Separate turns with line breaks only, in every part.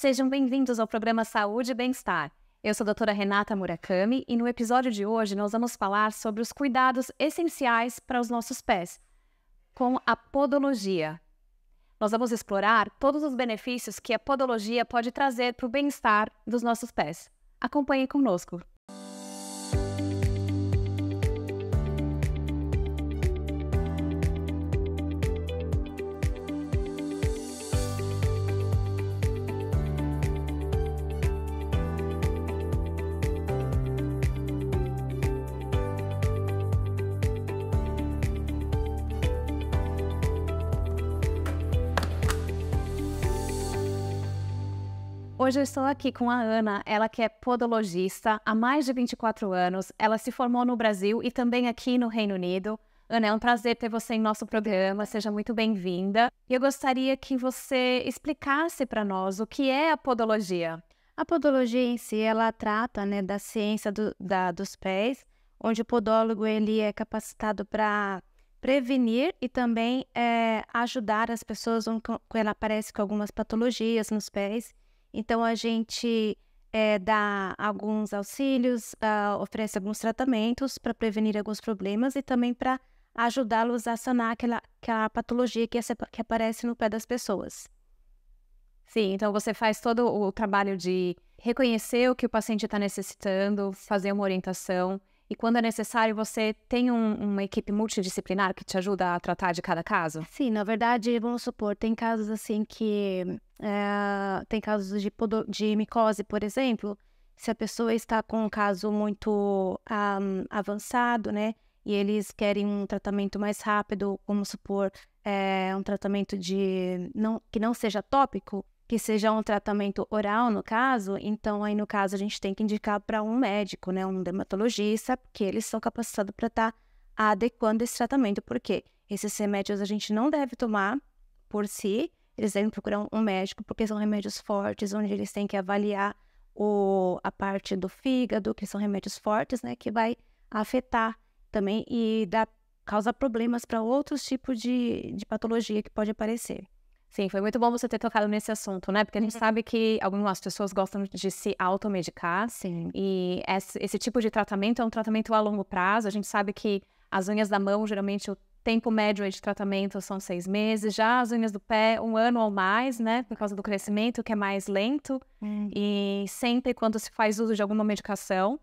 Sejam bem-vindos ao programa Saúde e Bem-Estar. Eu sou a doutora Renata Murakami e no episódio de hoje nós vamos falar sobre os cuidados essenciais para os nossos pés, com a podologia. Nós vamos explorar todos os benefícios que a podologia pode trazer para o bem-estar dos nossos pés. Acompanhe conosco. hoje eu estou aqui com a Ana, ela que é podologista há mais de 24 anos. Ela se formou no Brasil e também aqui no Reino Unido. Ana, é um prazer ter você em nosso programa, seja muito bem-vinda. E eu gostaria que você explicasse para nós o que é a podologia. A podologia em si, ela trata né, da ciência do, da, dos pés, onde o podólogo ele é capacitado para prevenir e também é, ajudar as pessoas quando ela aparece com algumas patologias nos pés. Então, a gente é, dá alguns auxílios, uh, oferece alguns tratamentos para prevenir alguns problemas e também para ajudá-los a sanar aquela, aquela patologia que, que aparece no pé das pessoas. Sim, então você faz todo o trabalho de reconhecer o que o paciente está necessitando, fazer uma orientação e quando é necessário, você tem um, uma equipe multidisciplinar que te ajuda a tratar de cada caso? Sim, na verdade, vamos supor, tem casos assim que. É, tem casos de, de micose, por exemplo, se a pessoa está com um caso muito um, avançado, né? E eles querem um tratamento mais rápido, vamos supor, é, um tratamento de não, que não seja tópico, que seja um tratamento oral, no caso, então aí no caso a gente tem que indicar para um médico, né, um dermatologista, porque eles são capacitados para estar tá adequando esse tratamento, porque esses remédios a gente não deve tomar por si, eles devem procurar um médico, porque são remédios fortes, onde eles têm que avaliar o, a parte do fígado, que são remédios fortes, né, que vai afetar também e dá, causa problemas para outros tipos de, de patologia que pode aparecer. Sim, foi muito bom você ter tocado nesse assunto, né? Porque a gente uhum. sabe que algumas pessoas gostam de se automedicar. Sim. E esse, esse tipo de tratamento é um tratamento a longo prazo. A gente sabe que as unhas da mão, geralmente, o tempo médio de tratamento são seis meses. Já as unhas do pé, um ano ou mais, né? Por causa do crescimento, que é mais lento. Hum. E sempre quando se faz uso de alguma medicação,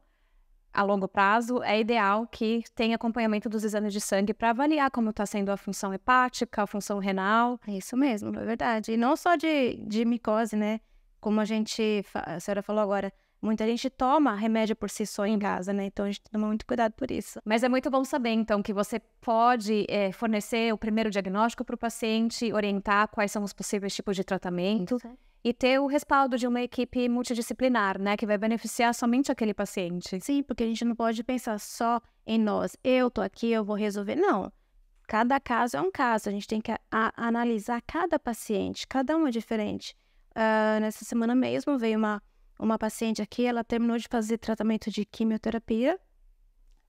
a longo prazo, é ideal que tenha acompanhamento dos exames de sangue para avaliar como está sendo a função hepática, a função renal. É isso mesmo, é verdade. E não só de, de micose, né? Como a gente, a senhora falou agora, muita gente toma remédio por si só em casa, né? Então a gente toma muito cuidado por isso. Mas é muito bom saber, então, que você pode é, fornecer o primeiro diagnóstico para o paciente, orientar quais são os possíveis tipos de tratamento. Isso e ter o respaldo de uma equipe multidisciplinar, né, que vai beneficiar somente aquele paciente. Sim, porque a gente não pode pensar só em nós. Eu tô aqui, eu vou resolver. Não. Cada caso é um caso. A gente tem que analisar cada paciente, cada um é diferente. Uh, nessa semana mesmo veio uma uma paciente aqui, ela terminou de fazer tratamento de quimioterapia,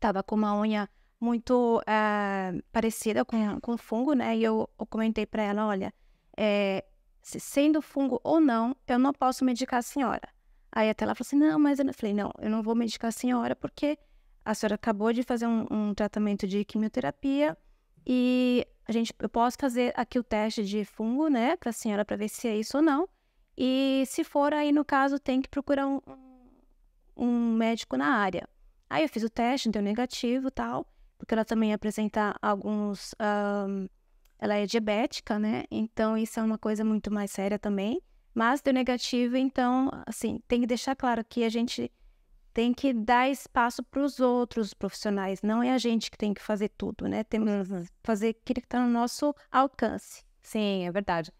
Tava com uma unha muito uh, parecida com, com fungo, né? E eu, eu comentei para ela, olha, é, se sendo fungo ou não, eu não posso medicar a senhora. Aí até ela falou assim, não, mas eu não. falei, não, eu não vou medicar a senhora porque a senhora acabou de fazer um, um tratamento de quimioterapia e a gente, eu posso fazer aqui o teste de fungo, né, para a senhora para ver se é isso ou não. E se for aí no caso tem que procurar um, um médico na área. Aí eu fiz o teste, deu negativo, tal, porque ela também apresenta alguns um, ela é diabética, né? Então isso é uma coisa muito mais séria também. Mas deu negativo, então, assim, tem que deixar claro que a gente tem que dar espaço para os outros profissionais, não é a gente que tem que fazer tudo, né? Temos uhum. que fazer aquilo que está no nosso alcance. Sim, é verdade.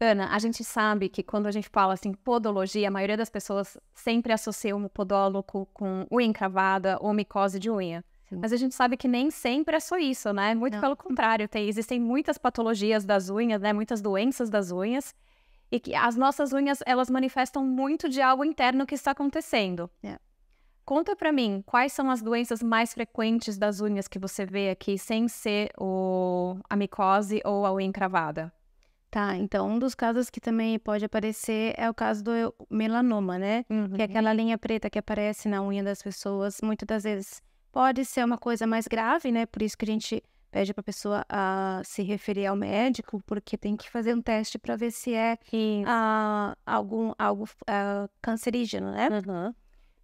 Ana, a gente sabe que quando a gente fala assim podologia, a maioria das pessoas sempre associa o podólogo com unha encravada ou micose de unha. Mas a gente sabe que nem sempre é só isso, né? Muito Não. pelo contrário, tem, existem muitas patologias das unhas, né? Muitas doenças das unhas. E que as nossas unhas, elas manifestam muito de algo interno que está acontecendo. É. Conta para mim, quais são as doenças mais frequentes das unhas que você vê aqui, sem ser o, a micose ou a unha encravada? Tá, então um dos casos que também pode aparecer é o caso do melanoma, né? Uhum. Que é uhum. aquela linha preta que aparece na unha das pessoas, muitas das vezes Pode ser uma coisa mais grave, né? Por isso que a gente pede para a pessoa uh, se referir ao médico, porque tem que fazer um teste para ver se é uh, algum, algo uh, cancerígeno, né? Uhum.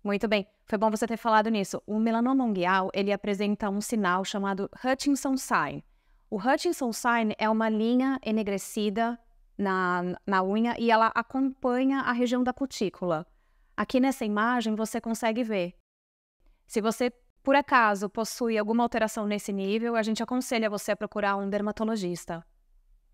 Muito bem, foi bom você ter falado nisso. O melanoma unguial, ele apresenta um sinal chamado Hutchinson Sign. O Hutchinson Sign é uma linha enegrecida na, na unha e ela acompanha a região da cutícula. Aqui nessa imagem você consegue ver. Se você por acaso possui alguma alteração nesse nível, a gente aconselha você a procurar um dermatologista.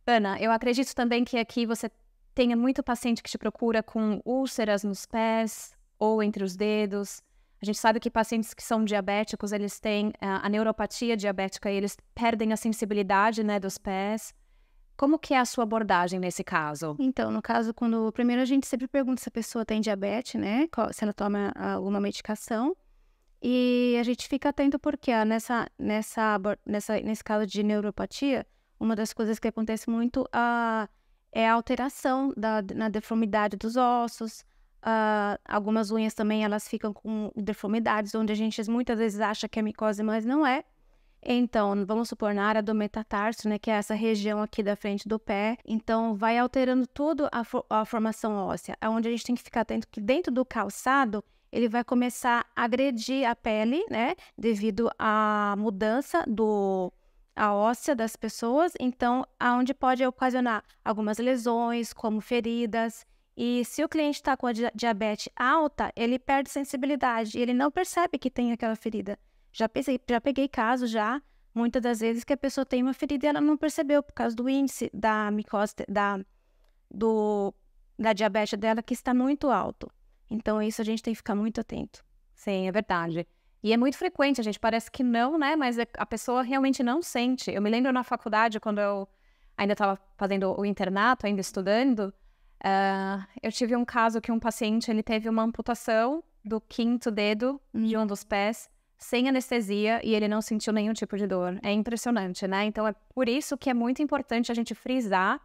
Ana, eu acredito também que aqui você tenha muito paciente que te procura com úlceras nos pés ou entre os dedos. A gente sabe que pacientes que são diabéticos, eles têm ah, a neuropatia diabética e eles perdem a sensibilidade né, dos pés. Como que é a sua abordagem nesse caso? Então, no caso, quando primeiro a gente sempre pergunta se a pessoa tem diabetes, né? Se ela toma ah, alguma medicação. E a gente fica atento porque ó, nessa, nessa, nessa, nesse caso de neuropatia, uma das coisas que acontece muito ah, é a alteração da, na deformidade dos ossos. Ah, algumas unhas também elas ficam com deformidades, onde a gente muitas vezes acha que é micose, mas não é. Então, vamos supor, na área do metatarso, né, que é essa região aqui da frente do pé, então vai alterando toda a formação óssea. É onde a gente tem que ficar atento que dentro do calçado ele vai começar a agredir a pele, né? Devido à mudança do a óssea das pessoas, então aonde pode ocasionar algumas lesões, como feridas. E se o cliente está com a diabetes alta, ele perde sensibilidade ele não percebe que tem aquela ferida. Já, pensei, já peguei casos já, muitas das vezes, que a pessoa tem uma ferida e ela não percebeu por causa do índice da micose, da, do, da diabetes dela, que está muito alto. Então, isso a gente tem que ficar muito atento. Sim, é verdade. E é muito frequente, a gente parece que não, né? Mas é, a pessoa realmente não sente. Eu me lembro na faculdade, quando eu ainda estava fazendo o internato, ainda estudando, uh, eu tive um caso que um paciente ele teve uma amputação do quinto dedo de um dos pés sem anestesia e ele não sentiu nenhum tipo de dor. É impressionante, né? Então é por isso que é muito importante a gente frisar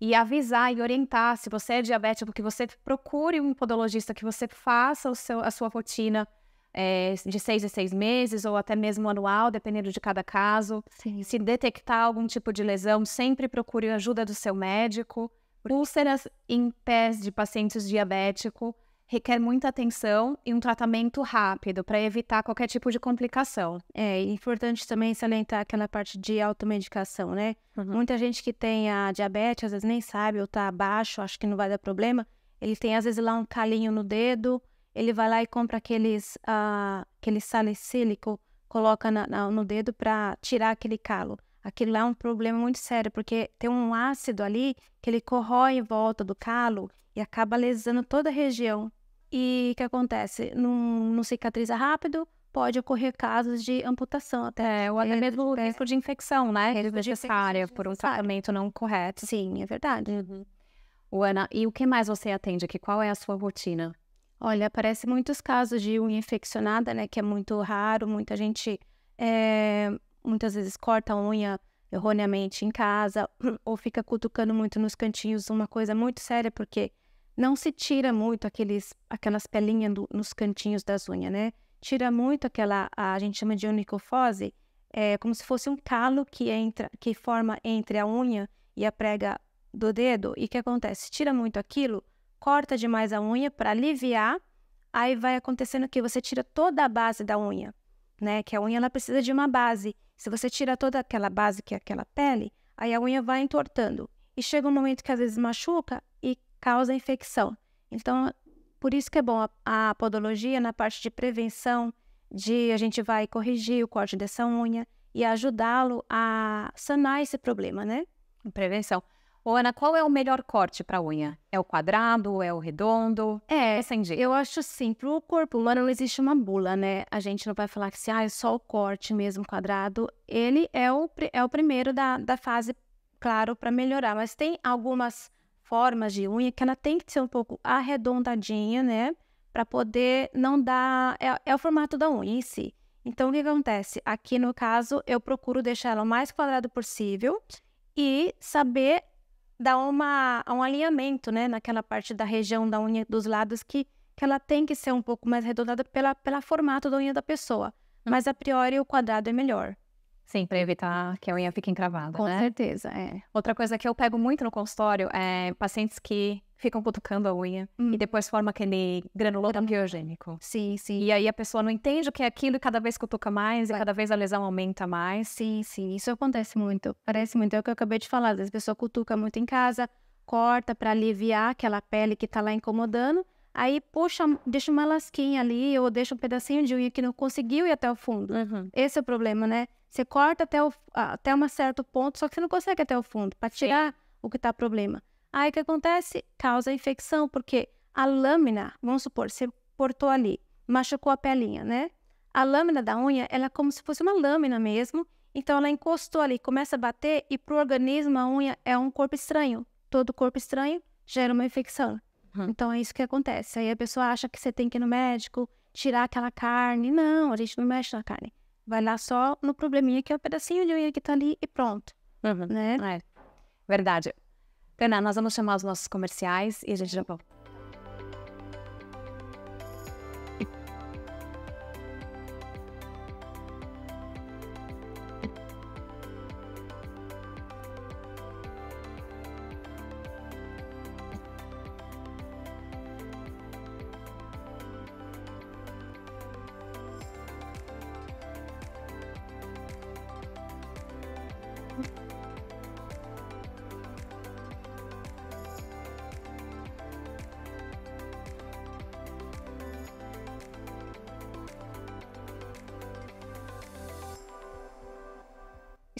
e avisar e orientar se você é diabético, que você procure um podologista, que você faça o seu, a sua rotina é, de seis a seis meses ou até mesmo anual, dependendo de cada caso. Sim. Se detectar algum tipo de lesão, sempre procure a ajuda do seu médico. Úlceras em pés de pacientes diabéticos requer muita atenção e um tratamento rápido para evitar qualquer tipo de complicação. É, é importante também salientar aquela parte de automedicação, né? Uhum. Muita gente que tem a diabetes, às vezes nem sabe, ou está abaixo, acho que não vai dar problema. Ele tem, às vezes, lá um calinho no dedo, ele vai lá e compra aqueles, uh, aquele salicílico, coloca na, na, no dedo para tirar aquele calo. Aquilo lá é um problema muito sério, porque tem um ácido ali que ele corrói em volta do calo e acaba lesando toda a região e o que acontece? Não, cicatriza rápido, pode ocorrer casos de amputação até. É, ou até mesmo é, risco de infecção, né? Risco desnecessária por um tratamento não correto. Sim, é verdade. Uhum. Ana, e o que mais você atende aqui? Qual é a sua rotina? Olha, aparecem muitos casos de unha infeccionada, né? Que é muito raro, muita gente é, muitas vezes corta a unha erroneamente em casa ou fica cutucando muito nos cantinhos, uma coisa muito séria, porque não se tira muito aqueles, aquelas pelinhas do, nos cantinhos das unhas, né? Tira muito aquela, a gente chama de onicofose, é como se fosse um calo que entra, que forma entre a unha e a prega do dedo. E o que acontece? Tira muito aquilo, corta demais a unha para aliviar, aí vai acontecendo que você tira toda a base da unha, né? Que a unha ela precisa de uma base. Se você tira toda aquela base que é aquela pele, aí a unha vai entortando. E chega um momento que às vezes machuca e causa infecção. Então, por isso que é bom a, a podologia na parte de prevenção, de a gente vai corrigir o corte dessa unha e ajudá-lo a sanar esse problema, né? Prevenção. Ô, Ana, qual é o melhor corte para unha? É o quadrado? É o redondo? É, Essa eu acho sim. Para o corpo humano não existe uma bula, né? A gente não vai falar que se assim, ah, é só o corte mesmo quadrado. Ele é o, é o primeiro da, da fase, claro, para melhorar. Mas tem algumas formas de unha, que ela tem que ser um pouco arredondadinha, né? Para poder não dar. É, é, o formato da unha em si. Então, o que acontece? Aqui no caso, eu procuro deixar ela o mais quadrado possível e saber dar uma, um alinhamento, né? Naquela parte da região da unha dos lados que, que ela tem que ser um pouco mais arredondada pela, pela formato da unha da pessoa. Hum. Mas a priori o quadrado é melhor. Sim, para evitar que a unha fique encravada, Com né? certeza, é. Outra coisa que eu pego muito no consultório é pacientes que ficam cutucando a unha hum. e depois forma aquele granuloma biogênico. Sim, sim. E aí a pessoa não entende o que é aquilo e cada vez cutuca mais Vai. e cada vez a lesão aumenta mais. Sim, sim. Isso acontece muito. Parece muito. É o que eu acabei de falar. As pessoas cutucam muito em casa, corta para aliviar aquela pele que tá lá incomodando. Aí, puxa, deixa uma lasquinha ali ou deixa um pedacinho de unha que não conseguiu ir até o fundo. Uhum. Esse é o problema, né? Você corta até, o, até um certo ponto, só que você não consegue até o fundo para tirar Sim. o que está problema. Aí o que acontece? Causa infecção, porque a lâmina, vamos supor, você cortou ali, machucou a pelinha, né? A lâmina da unha, ela é como se fosse uma lâmina mesmo, então ela encostou ali, começa a bater e pro organismo a unha é um corpo estranho. Todo corpo estranho gera uma infecção. Uhum. Então é isso que acontece. Aí a pessoa acha que você tem que ir no médico, tirar aquela carne. Não, a gente não mexe na carne. Vai lá só no probleminha que é o pedacinho de unha que tá ali e pronto. Uhum. Né? É. Verdade. Pena, nós vamos chamar os nossos comerciais e a gente já volta.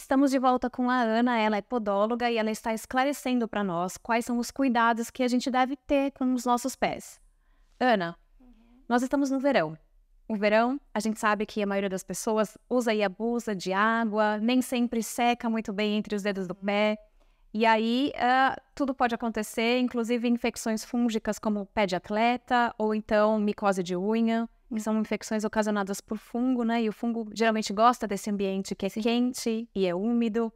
Estamos de volta com a Ana, ela é podóloga e ela está esclarecendo para nós quais são os cuidados que a gente deve ter com os nossos pés. Ana, uhum. nós estamos no verão. O verão, a gente sabe que a maioria das pessoas usa e abusa de água, nem sempre seca muito bem entre os dedos do uhum. pé. E aí, uh, tudo pode acontecer, inclusive infecções fúngicas como pé de atleta ou então micose de unha que são uhum. infecções ocasionadas por fungo, né? E o fungo geralmente gosta desse ambiente que é Sim. quente e é úmido.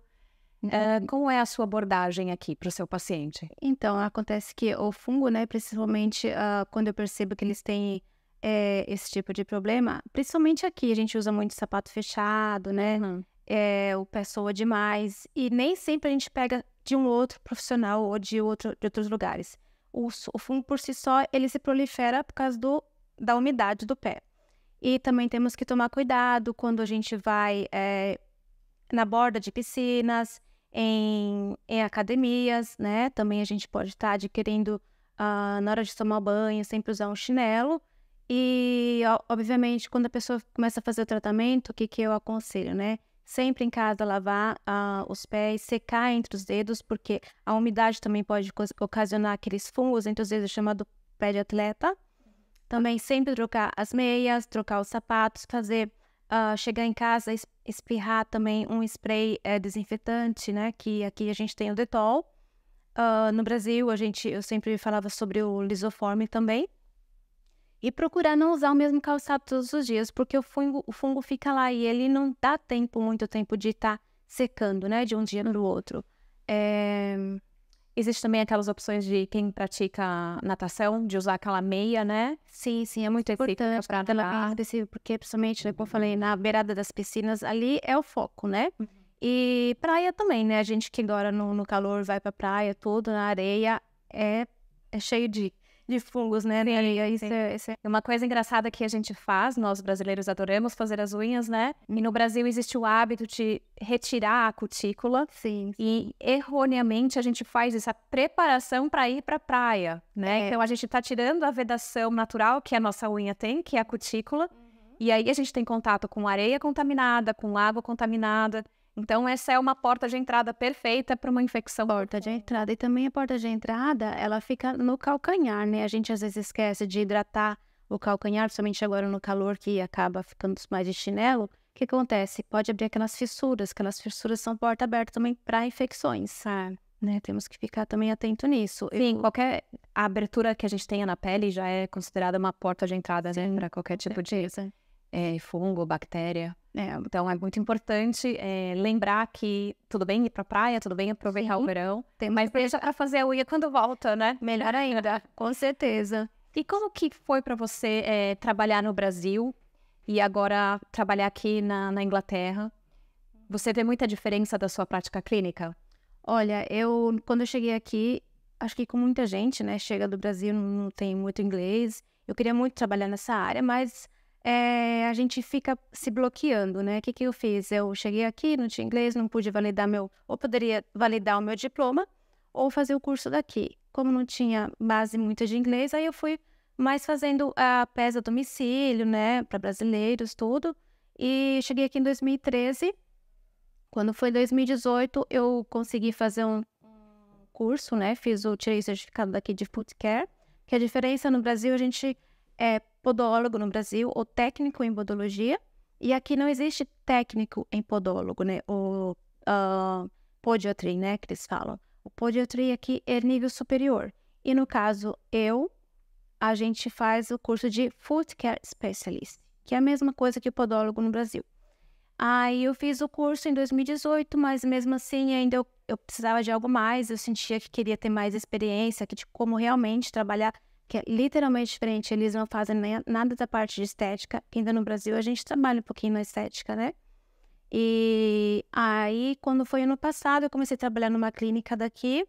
Uh, como é a sua abordagem aqui para o seu paciente? Então, acontece que o fungo, né, principalmente uh, quando eu percebo que eles têm é, esse tipo de problema, principalmente aqui, a gente usa muito sapato fechado, né? Uhum. É, o pé soa demais. E nem sempre a gente pega de um outro profissional ou de, outro, de outros lugares. O, o fungo por si só, ele se prolifera por causa do da umidade do pé. E também temos que tomar cuidado quando a gente vai é, na borda de piscinas, em, em, academias, né? Também a gente pode estar adquirindo uh, na hora de tomar banho, sempre usar um chinelo. E, obviamente, quando a pessoa começa a fazer o tratamento, o que, que eu aconselho, né? Sempre em casa lavar uh, os pés, secar entre os dedos, porque a umidade também pode ocasionar aqueles fungos entre os dedos, chamado pé de atleta. Também sempre trocar as meias, trocar os sapatos, fazer uh, chegar em casa espirrar também um spray é, desinfetante, né? Que aqui a gente tem o Detol. Uh, no Brasil a gente eu sempre falava sobre o lisoforme também. E procurar não usar o mesmo calçado todos os dias, porque o fungo, o fungo fica lá e ele não dá tempo, muito tempo de estar tá secando, né? De um dia para o outro. É... Existe também aquelas opções de quem pratica natação, de usar aquela meia, né? Sim, sim, é muito importante. importante para nadar, porque principalmente, né, como eu falei, na beirada das piscinas, ali é o foco, né? Uhum. E praia também, né? A gente que agora no, no calor vai pra praia, tudo, na areia, é, é cheio de de fungos, né, Sim, é, isso é uma coisa engraçada que a gente faz, nós brasileiros adoramos fazer as unhas, né? E no Brasil existe o hábito de retirar a cutícula. Sim. E erroneamente a gente faz essa preparação para ir para a praia, né? É. Então a gente está tirando a vedação natural que a nossa unha tem, que é a cutícula. Uhum. E aí a gente tem contato com areia contaminada, com água contaminada. Então, essa é uma porta de entrada perfeita para uma infecção. Porta de entrada. E também a porta de entrada, ela fica no calcanhar, né? A gente às vezes esquece de hidratar o calcanhar, principalmente agora no calor que acaba ficando mais de chinelo. O que acontece? Pode abrir aquelas fissuras, aquelas fissuras são porta aberta também para infecções. Ah. Né, temos que ficar também atento nisso. Sim, Eu... qualquer abertura que a gente tenha na pele já é considerada uma porta de entrada né, para qualquer tipo de é, fungo, bactéria. É, então é muito importante é, lembrar que tudo bem ir para a praia, tudo bem aproveitar Sim. o verão, Tem mas para fazer a unha quando volta, né? Melhor ainda, com certeza. E como que foi para você é, trabalhar no Brasil e agora trabalhar aqui na, na Inglaterra? Você vê muita diferença da sua prática clínica? Olha, eu quando eu cheguei aqui, acho que com muita gente, né? Chega do Brasil, não tem muito inglês. Eu queria muito trabalhar nessa área, mas é, a gente fica se bloqueando, né? O que, que eu fiz? Eu cheguei aqui, não tinha inglês, não pude validar meu, ou poderia validar o meu diploma, ou fazer o curso daqui. Como não tinha base muita de inglês, aí eu fui mais fazendo a pesa a domicílio, né, para brasileiros, tudo. E cheguei aqui em 2013. Quando foi 2018, eu consegui fazer um curso, né? Fiz o tirei o certificado daqui de foot care, que a diferença no Brasil a gente é, podólogo no Brasil ou técnico em podologia. E aqui não existe técnico em podólogo, né? O uh, ah, podiatry, né? Que eles falam. O podiatry aqui é nível superior. E no caso, eu, a gente faz o curso de Foot Care Specialist, que é a mesma coisa que o podólogo no Brasil. Aí eu fiz o curso em 2018, mas mesmo assim ainda eu, eu precisava de algo mais, eu sentia que queria ter mais experiência, aqui de como realmente trabalhar que é literalmente diferente. Eles não fazem nem, nada da parte de estética. Ainda no Brasil a gente trabalha um pouquinho na estética, né? E aí, quando foi ano passado, eu comecei a trabalhar numa clínica daqui.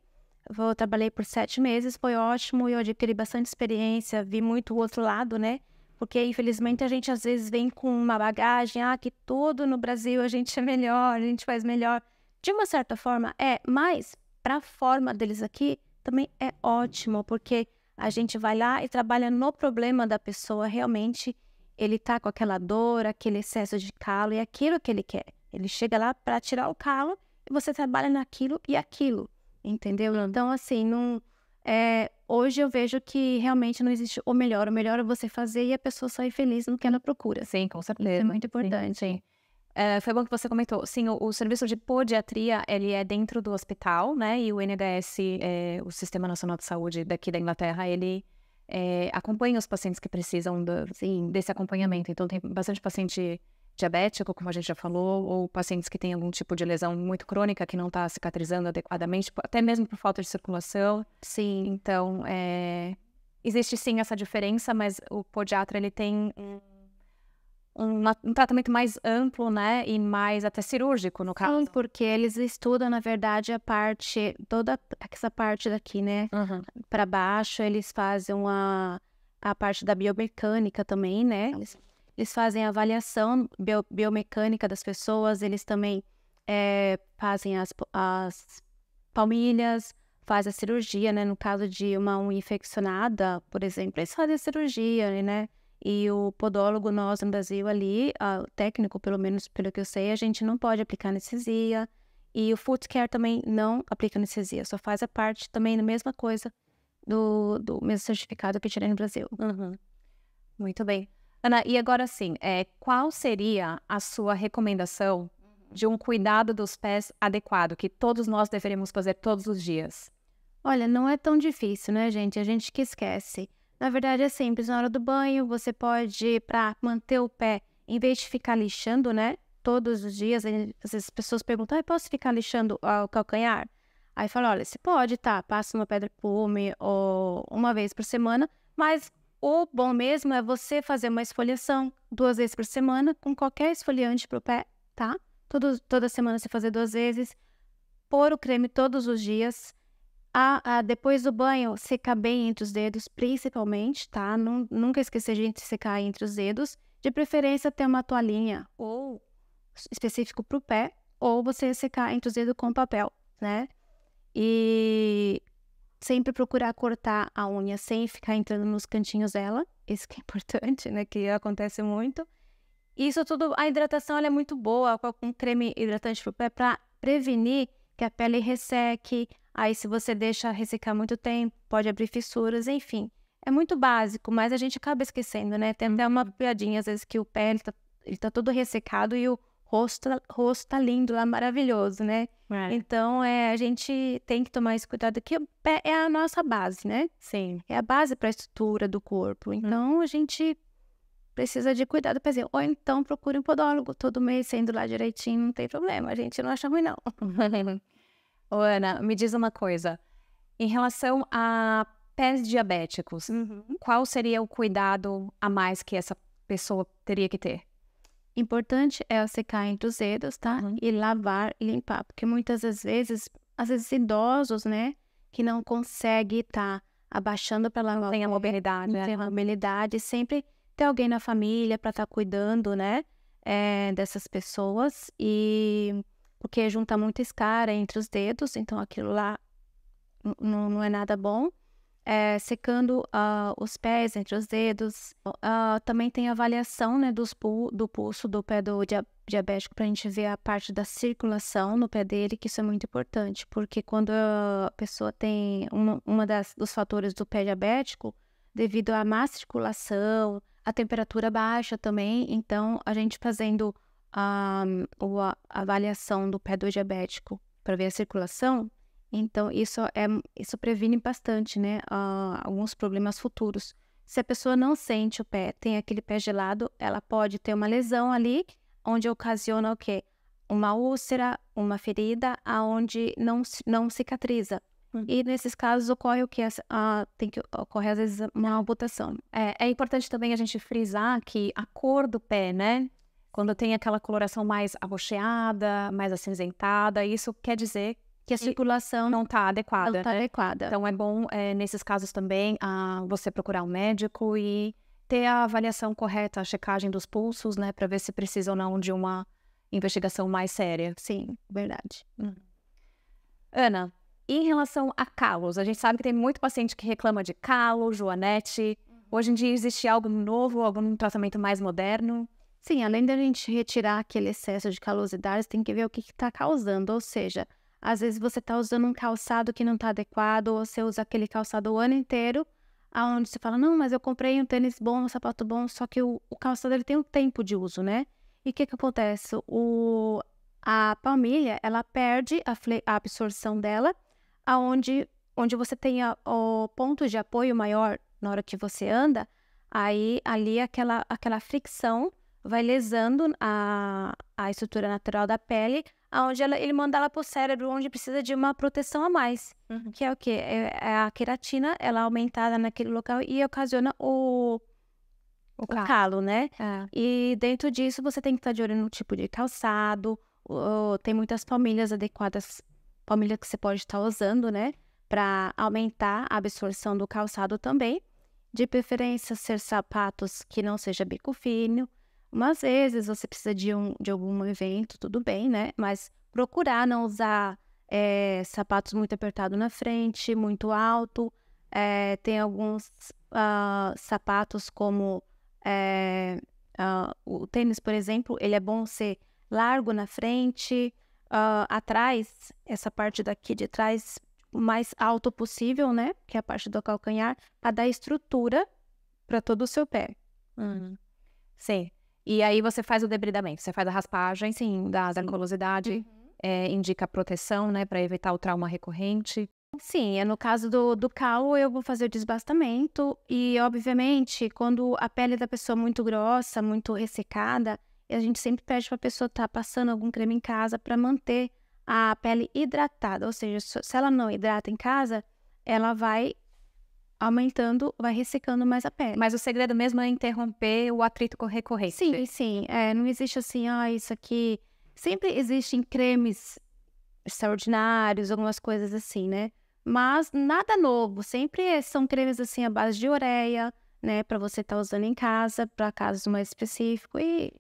Eu trabalhei por sete meses, foi ótimo. e Eu adquiri bastante experiência, vi muito o outro lado, né? Porque, infelizmente, a gente às vezes vem com uma bagagem, ah, que tudo no Brasil a gente é melhor, a gente faz melhor. De uma certa forma, é, mas para a forma deles aqui também é ótimo, porque a gente vai lá e trabalha no problema da pessoa realmente. Ele tá com aquela dor, aquele excesso de calo e é aquilo que ele quer. Ele chega lá para tirar o calo e você trabalha naquilo e aquilo, entendeu? Uhum. Então, assim, não, é, hoje eu vejo que realmente não existe o melhor. O melhor é você fazer e a pessoa sair feliz no que ela procura. Sim, com certeza. Isso é muito importante. Sim, sim. Eh, foi bom que você comentou. Sim, o, o, serviço de podiatria, ele é dentro do hospital, né? E o NHS, é, eh, o Sistema Nacional de Saúde daqui da Inglaterra, ele é, acompanha os pacientes que precisam do, desse acompanhamento. Então, tem bastante paciente diabético, como a gente já falou, ou pacientes que têm algum tipo de lesão muito crônica que não está cicatrizando adequadamente, até mesmo por falta de circulação. Sim. Então, é... existe sim essa diferença, mas o podiatra, ele tem um um, um, tratamento mais amplo, né? E mais até cirúrgico, no caso. Sim, porque eles estudam, na verdade, a parte, toda essa parte daqui, né? Uhum. Para baixo, eles fazem uma, a parte da biomecânica também, né? Eles, eles fazem a avaliação bio, biomecânica das pessoas, eles também é, fazem as, as palmilhas, faz a cirurgia, né? No caso de uma unha infeccionada, por exemplo, eles fazem a cirurgia, né? E o podólogo nós no Brasil ali, o técnico, pelo menos pelo que eu sei, a gente não pode aplicar anestesia. E o foot care também não aplica anestesia, só faz a parte também da mesma coisa do, do mesmo certificado que eu tirei no Brasil. Uhum. Muito bem. Ana, e agora sim, é, qual seria a sua recomendação uhum. de um cuidado dos pés adequado, que todos nós deveríamos fazer todos os dias? Olha, não é tão difícil, né, gente? A gente que esquece. Na verdade, é simples. Na hora do banho, você pode, para manter o pé, em vez de ficar lixando, né? Todos os dias, as pessoas perguntam, ah, posso ficar lixando ah, o calcanhar? Aí fala, olha, você pode, tá? Passa uma pedra pume ou uma vez por semana, mas o bom mesmo é você fazer uma esfoliação duas vezes por semana com qualquer esfoliante para o pé, tá? Todo, toda semana você fazer duas vezes, pôr o creme todos os dias, a, ah, a, ah, depois do banho, secar bem entre os dedos, principalmente, tá? Não, nunca esquecer de secar entre os dedos. De preferência, ter uma toalhinha ou específico para o pé, ou você secar entre os dedos com papel, né? E sempre procurar cortar a unha sem ficar entrando nos cantinhos dela. Isso que é importante, né? Que acontece muito. Isso tudo, a hidratação é muito boa com um creme hidratante para o pé para prevenir que a pele resseque, Aí, se você deixa ressecar muito tempo, pode abrir fissuras, enfim. É muito básico, mas a gente acaba esquecendo, né? Tem até uma uhum. piadinha, às vezes, que o pé está tá todo ressecado e o rosto, rosto tá lindo lá, maravilhoso, né? É. Então, é, a gente tem que tomar esse cuidado que o pé é a nossa base, né? Sim. É a base para a estrutura do corpo. Uhum. Então, a gente precisa de cuidado do pezinho. Ou então, procure um podólogo todo mês, sendo lá direitinho, não tem problema. A gente não acha ruim, não. Ô, Ana, me diz uma coisa. Em relação a pés diabéticos, uhum. qual seria o cuidado a mais que essa pessoa teria que ter? Importante é secar entre os dedos, tá? Uhum. E lavar e limpar, porque muitas das vezes, às vezes idosos, né, que não conseguem estar tá abaixando para lavar. Tem a mobilidade, né? Tem a né? mobilidade, sempre ter alguém na família para estar tá cuidando, né, é, dessas pessoas e porque junta muita escara entre os dedos, então aquilo lá não é nada bom. É, secando uh, os pés entre os dedos. Uh, também tem avaliação né, dos do pulso do pé do dia diabético para a gente ver a parte da circulação no pé dele, que isso é muito importante, porque quando a pessoa tem um uma das, dos fatores do pé diabético, devido à má circulação, a temperatura baixa também, então a gente fazendo a, a avaliação do pé do diabético para ver a circulação, então isso, é, isso previne bastante né, a, alguns problemas futuros. Se a pessoa não sente o pé, tem aquele pé gelado, ela pode ter uma lesão ali, onde ocasiona o quê? Uma úlcera, uma ferida, aonde não, não cicatriza. Hum. E nesses casos ocorre o que? Ah, tem que ocorrer às vezes uma amputação. É, é importante também a gente frisar que a cor do pé, né? Quando tem aquela coloração mais arroxeada, mais acinzentada, isso quer dizer que a circulação não está adequada. Não está né? adequada. Então é bom, é, nesses casos também, a, ah, você procurar um médico e ter a avaliação correta, a checagem dos pulsos, né, para ver se precisa ou não de uma investigação mais séria. Sim, verdade. Hum. Ana, em relação a calos, a gente sabe que tem muito paciente que reclama de calo, joanete. Uhum. Hoje em dia existe algo novo, algum tratamento mais moderno? Sim, além da gente retirar aquele excesso de calosidades, tem que ver o que está causando. Ou seja, às vezes você está usando um calçado que não está adequado, ou você usa aquele calçado o ano inteiro, aonde você fala, não, mas eu comprei um tênis bom, um sapato bom, só que o, o calçado ele tem um tempo de uso, né? E o que, que acontece? O, a palmilha, ela perde a, a absorção dela, aonde onde você tem a, o ponto de apoio maior na hora que você anda, aí ali aquela, aquela fricção vai lesando a, a estrutura natural da pele, aonde ela, ele manda ela para o cérebro, onde precisa de uma proteção a mais, uhum. que é o quê? É, é, a queratina, ela é aumentada naquele local e ocasiona o, o, o calo. né? É. E dentro disso, você tem que estar tá de olho no tipo de calçado, ou, tem muitas palmilhas adequadas, palmilhas que você pode estar tá usando, né? Para aumentar a absorção do calçado também. De preferência, ser sapatos que não seja bico fino, Umas vezes você precisa de, um, de algum evento, tudo bem, né? Mas procurar não usar é, sapatos muito apertados na frente, muito alto. É, tem alguns uh, sapatos como é, uh, o tênis, por exemplo, ele é bom ser largo na frente, uh, atrás, essa parte daqui de trás, o mais alto possível, né? Que é a parte do calcanhar, para dar estrutura para todo o seu pé. Uhum. Sim. E aí você faz o debridamento, você faz a raspagem, sim, da, da colosidade, uhum. é, indica proteção, né, para evitar o trauma recorrente. Sim, é no caso do, do calo, eu vou fazer o desbastamento e, obviamente, quando a pele da pessoa é muito grossa, muito ressecada, a gente sempre pede para a pessoa estar tá passando algum creme em casa para manter a pele hidratada. Ou seja, se ela não hidrata em casa, ela vai aumentando, vai ressecando mais a pele. Mas o segredo mesmo é interromper o atrito recorrente. Sim, sim. É, não existe assim, ah, isso aqui. Sempre existem cremes extraordinários, algumas coisas assim, né? Mas nada novo. Sempre é, são cremes assim à base de ureia, né? Para você estar tá usando em casa, para casos mais específicos e,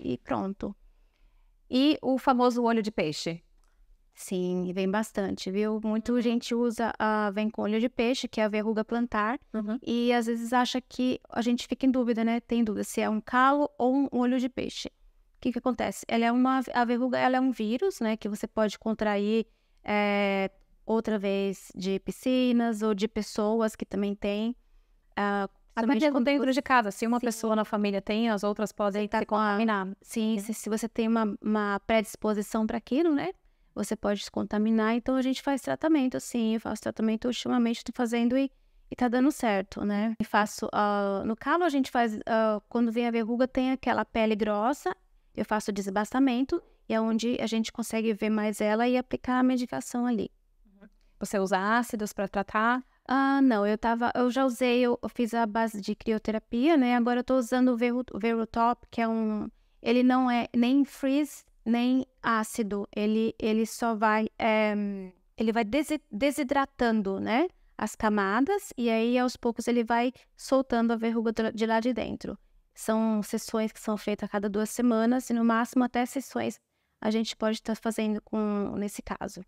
e pronto. E o famoso olho de peixe? Sim, vem bastante, viu? Muita uhum. gente usa a olho de peixe, que é a verruga plantar, uhum. e às vezes acha que a gente fica em dúvida, né? Tem dúvida se é um calo ou um olho de peixe. O que, que acontece? Ela é uma, a verruga ela é um vírus, né? Que você pode contrair é, outra vez de piscinas ou de pessoas que também têm. Uh, até mesmo dentro você... de casa, se uma sim. pessoa na família tem, as outras podem estar tá contaminar. A... Sim, é. se, se você tem uma, uma predisposição para aquilo, né? você pode se contaminar. Então a gente faz tratamento, assim, eu faço tratamento ultimamente, estou fazendo e, está dando certo, né? E faço uh, no calo a gente faz uh, quando vem a verruga tem aquela pele grossa, eu faço desbastamento e é onde a gente consegue ver mais ela e aplicar a medicação ali. Você usa ácidos para tratar? Ah, não, eu tava, eu já usei, eu, eu fiz a base de crioterapia, né? Agora eu estou usando o Verutop, que é um, ele não é nem freeze nem ácido. Ele, ele só vai, é, ele vai desidratando, né? As camadas e aí aos poucos ele vai soltando a verruga de lá de dentro. São sessões que são feitas a cada duas semanas e no máximo até sessões a gente pode estar tá fazendo com nesse caso.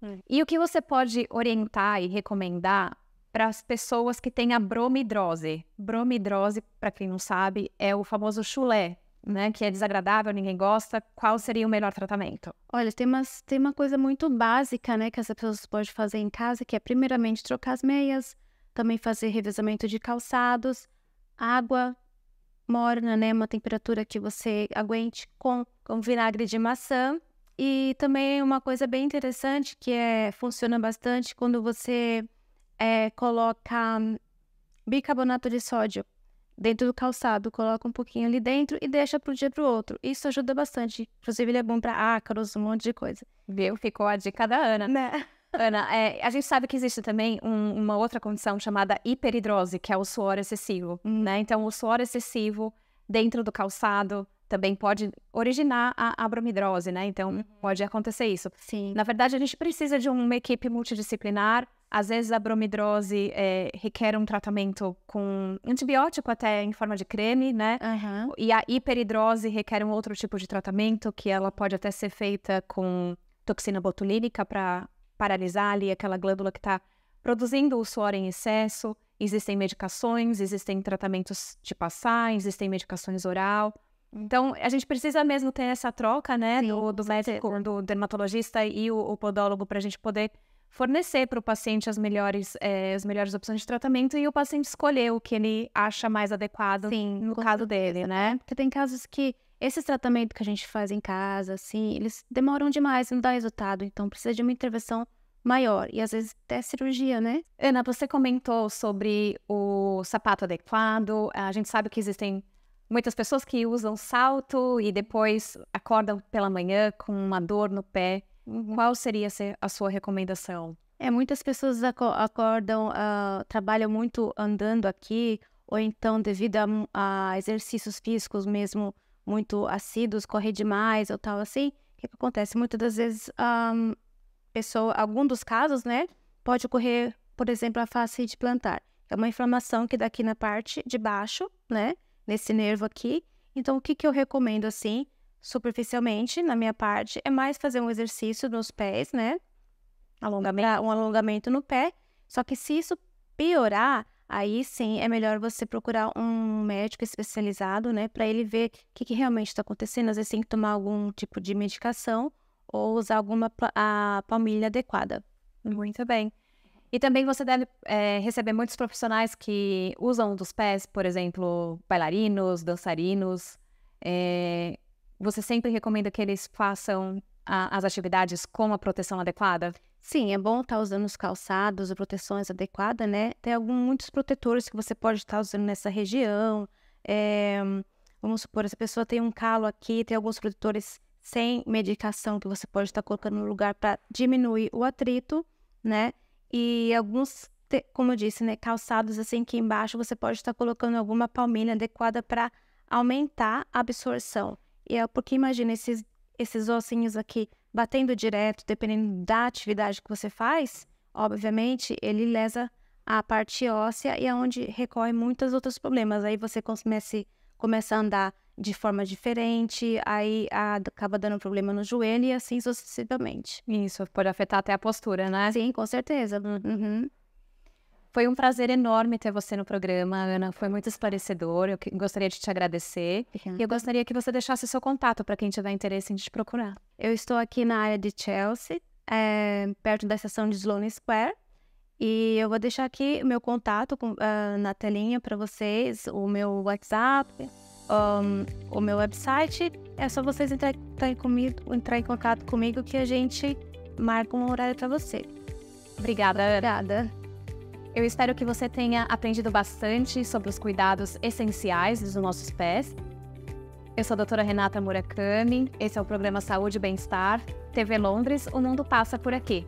Hum. E o que você pode orientar e recomendar para as pessoas que têm a bromidrose? Bromidrose, para quem não sabe, é o famoso chulé, né, que é desagradável, ninguém gosta, qual seria o melhor tratamento? Olha, tem, umas, tem uma coisa muito básica, né, que as pessoas podem fazer em casa, que é primeiramente trocar as meias, também fazer revezamento de calçados, água morna, né, uma temperatura que você aguente com, com vinagre de maçã. E também uma coisa bem interessante que é, funciona bastante quando você é, coloca bicarbonato de sódio dentro do calçado, coloca um pouquinho ali dentro e deixa para um dia para o outro. Isso ajuda bastante. Inclusive, ele é bom para ácaros, um monte de coisa. Viu? Ficou a dica da Ana. Né? Ana, é, a gente sabe que existe também um, uma outra condição chamada hiperidrose, que é o suor excessivo, hum. né? Então, o suor excessivo dentro do calçado também pode originar a abromidrose, né? Então, uhum. pode acontecer isso. Sim. Na verdade, a gente precisa de uma equipe multidisciplinar às vezes a bromidrose é, requer um tratamento com antibiótico até em forma de creme, né? Uhum. E a hiperidrose requer um outro tipo de tratamento que ela pode até ser feita com toxina botulínica para paralisar ali aquela glândula que está produzindo o suor em excesso. Existem medicações, existem tratamentos de passar, existem medicações oral. Hum. Então, a gente precisa mesmo ter essa troca, né, Sim, do, do médico, do dermatologista e o, o podólogo para a gente poder fornecer para o paciente as melhores, é, as melhores opções de tratamento e o paciente escolher o que ele acha mais adequado Sim, no caso dele, né? Porque tem casos que esses tratamentos que a gente faz em casa, assim, eles demoram demais, e não dá resultado, então precisa de uma intervenção maior e às vezes até cirurgia, né? Ana, você comentou sobre o sapato adequado. A gente sabe que existem muitas pessoas que usam salto e depois acordam pela manhã com uma dor no pé. Uhum. Qual seria a sua recomendação? É, muitas pessoas acordam, uh, trabalham muito andando aqui, ou então devido a, a exercícios físicos mesmo muito assíduos, correr demais ou tal assim. O que, que acontece? Muitas das vezes, um, ah, pessoa, algum dos casos, né, pode ocorrer, por exemplo, a fascite plantar. É uma inflamação que daqui na parte de baixo, né, nesse nervo aqui. Então, o que, que eu recomendo assim? superficialmente, na minha parte, é mais fazer um exercício nos pés, né? Alongamento, um alongamento no pé. Só que se isso piorar, aí sim é melhor você procurar um médico especializado, né? Para ele ver o que, que realmente está acontecendo. Às vezes tem que tomar algum tipo de medicação ou usar alguma a palmilha adequada. Muito bem. E também você deve é, receber muitos profissionais que usam dos pés, por exemplo, bailarinos, dançarinos. É, você sempre recomenda que eles façam a, as atividades com a proteção adequada? Sim, é bom estar tá usando os calçados, proteções adequadas, né? Tem algum, muitos protetores que você pode estar tá usando nessa região. É, vamos supor, essa pessoa tem um calo aqui, tem alguns protetores sem medicação que você pode estar tá colocando no lugar para diminuir o atrito, né? E alguns, como eu disse, né, calçados assim que embaixo você pode estar colocando alguma palmilha adequada para aumentar a absorção. E é porque imagina esses, esses ossinhos aqui batendo direto, dependendo da atividade que você faz, obviamente ele lesa a parte óssea e é onde recorre muitos outros problemas. Aí você começa, começa a andar de forma diferente, aí acaba dando problema no joelho e assim sucessivamente. Isso, pode afetar até a postura, né? Sim, com certeza. Uhum. Foi um prazer enorme ter você no programa, Ana. Foi muito esclarecedor. Eu gostaria de te agradecer. Uhum. E eu gostaria que você deixasse seu contato para quem tiver interesse em te procurar. Eu estou aqui na área de Chelsea, é, perto da estação de Sloane Square. E eu vou deixar aqui o meu contato com, uh, na telinha para vocês, o meu WhatsApp, um, o meu website. É só vocês entrarem comigo, entrar em contato comigo que a gente marca um horário para você. Obrigada. Obrigada. Eu espero que você tenha aprendido bastante sobre os cuidados essenciais dos nossos pés. Eu sou a doutora Renata Murakami, esse é o programa Saúde e Bem-Estar, TV Londres, o mundo passa por aqui.